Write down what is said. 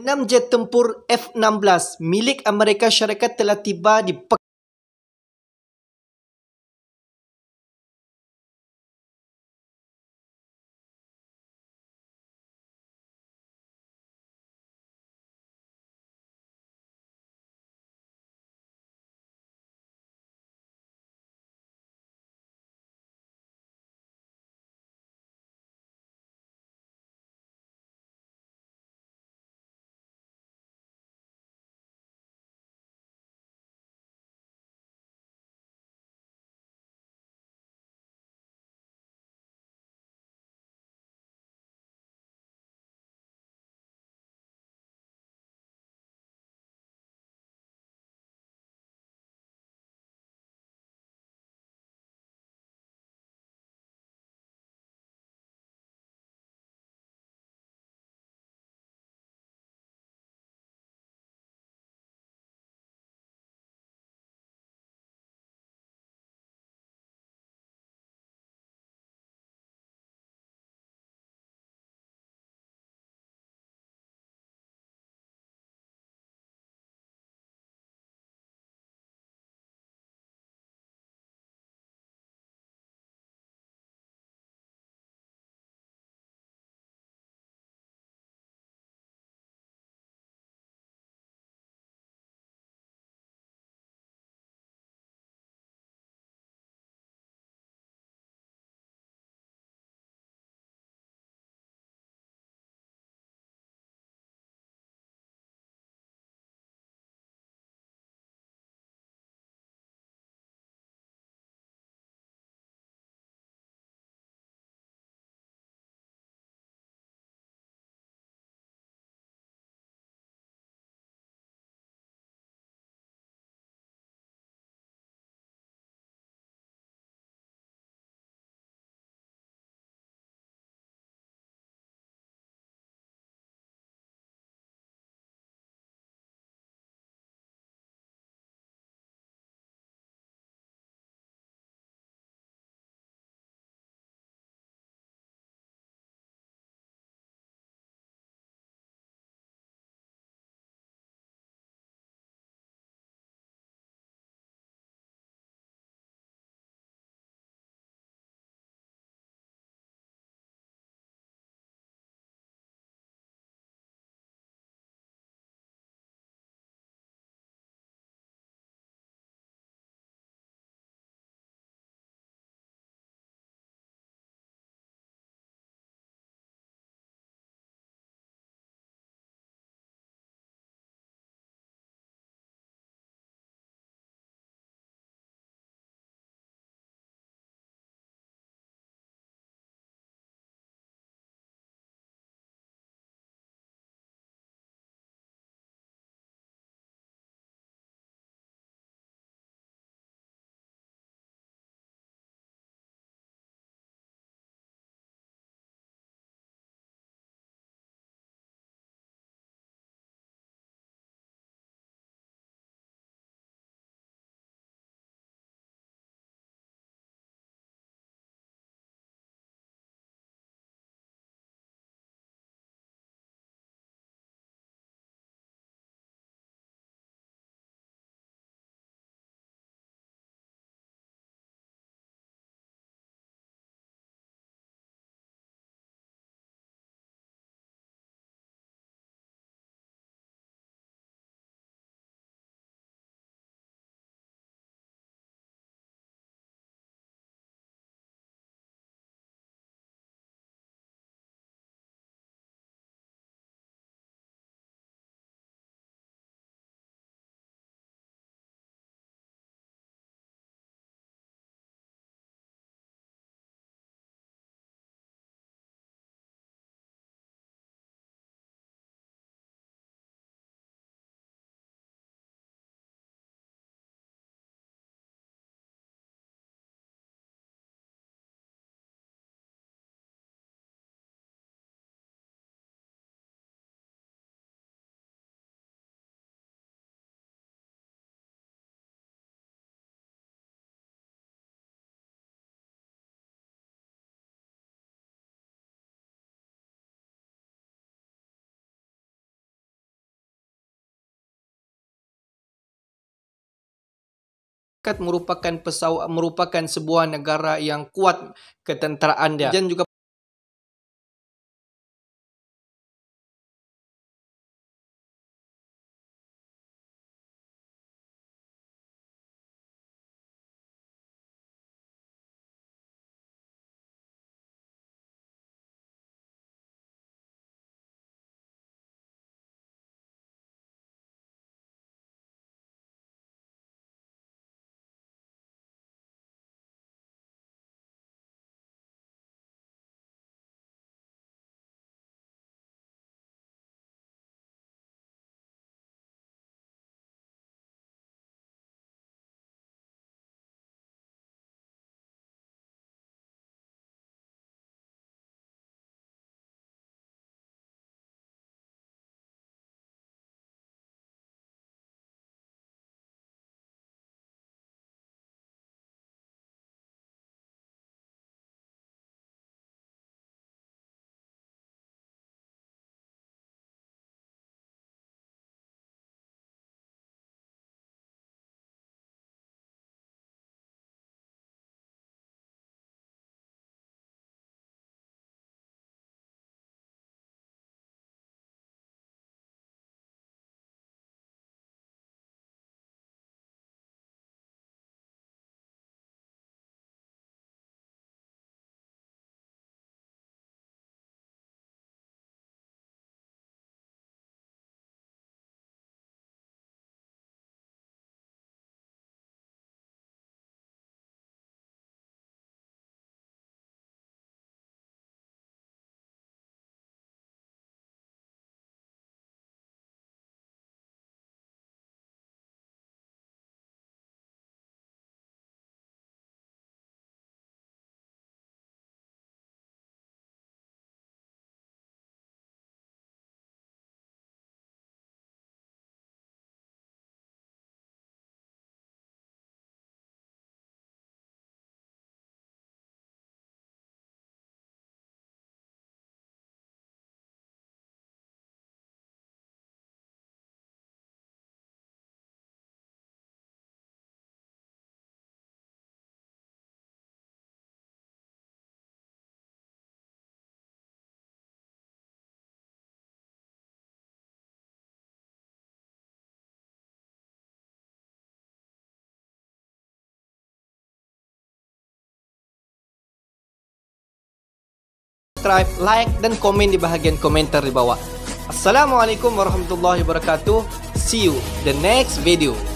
Enam jet tempur F-16 milik Amerika Syarikat telah tiba di Pekan. Amerika merupakan pesawat merupakan sebuah negara yang kuat ketenteraan dia ya. dan juga subscribe, like dan komen di bahagian komentar di bawah. Assalamualaikum warahmatullahi wabarakatuh. See you the next video.